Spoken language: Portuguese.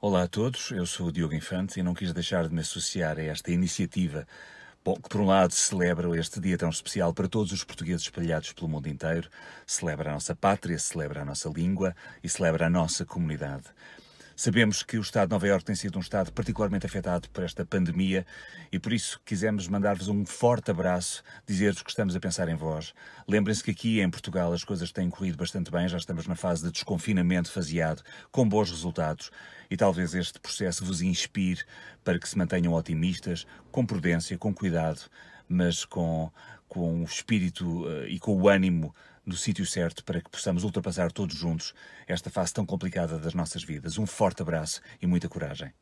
Olá a todos, eu sou o Diogo Infante e não quis deixar de me associar a esta iniciativa, bom, que por um lado celebra este dia tão especial para todos os portugueses espalhados pelo mundo inteiro, celebra a nossa pátria, celebra a nossa língua e celebra a nossa comunidade. Sabemos que o Estado de Nova Iorque tem sido um Estado particularmente afetado por esta pandemia e por isso quisemos mandar-vos um forte abraço, dizer-vos que estamos a pensar em vós. Lembrem-se que aqui em Portugal as coisas têm corrido bastante bem, já estamos na fase de desconfinamento faseado, com bons resultados e talvez este processo vos inspire para que se mantenham otimistas, com prudência, com cuidado, mas com com o espírito eh, e com o ânimo no sítio certo para que possamos ultrapassar todos juntos esta fase tão complicada das nossas vidas. Um forte abraço e muita coragem.